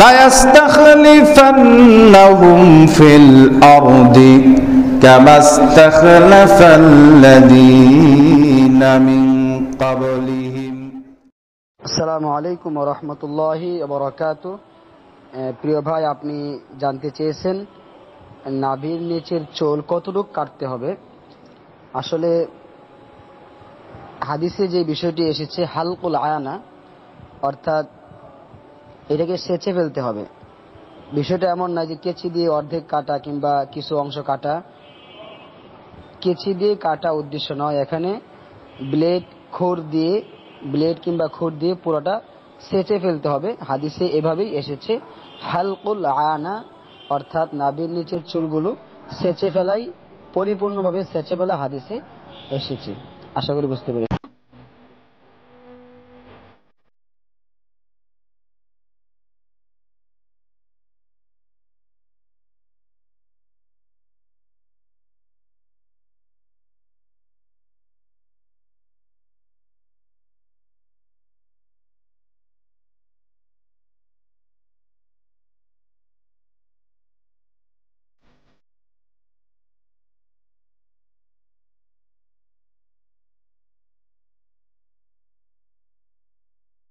ليستخلفنهم في الأرض كما استخلف الذين من قبلهم السلام عليكم ورحمة الله وبركاته প্রিয় ভাই আপনি জানতে চেয়েছেন নাভির নিচের চোল কতটুক কাটতে হবে আসলে হাদিসে যে বিষয়টি এসেছে হালকুল আয়ানা অর্থাৎ এটাকে সেচে ফেলতে হবে বিষয়টা এমন নয় যে কেচি দিয়ে অর্ধেক কাটা কিংবা কিছু অংশ কাটা কেচি দিয়ে কাটা উদ্দেশ্য নয় এখানে ব্লেড খোর দিয়ে ব্লেড কিংবা খোর দিয়ে পুরোটা সেচে ফেলতে হবে হাদিসে এভাবেই এসেছে হালকুল আনা অর্থাৎ নাবির নিচের চুলগুলো সেচে ফেলাই পরিপূর্ণভাবে সেচে ফেলা হাদিসে এসেছে আশা করি বুঝতে পেরেছি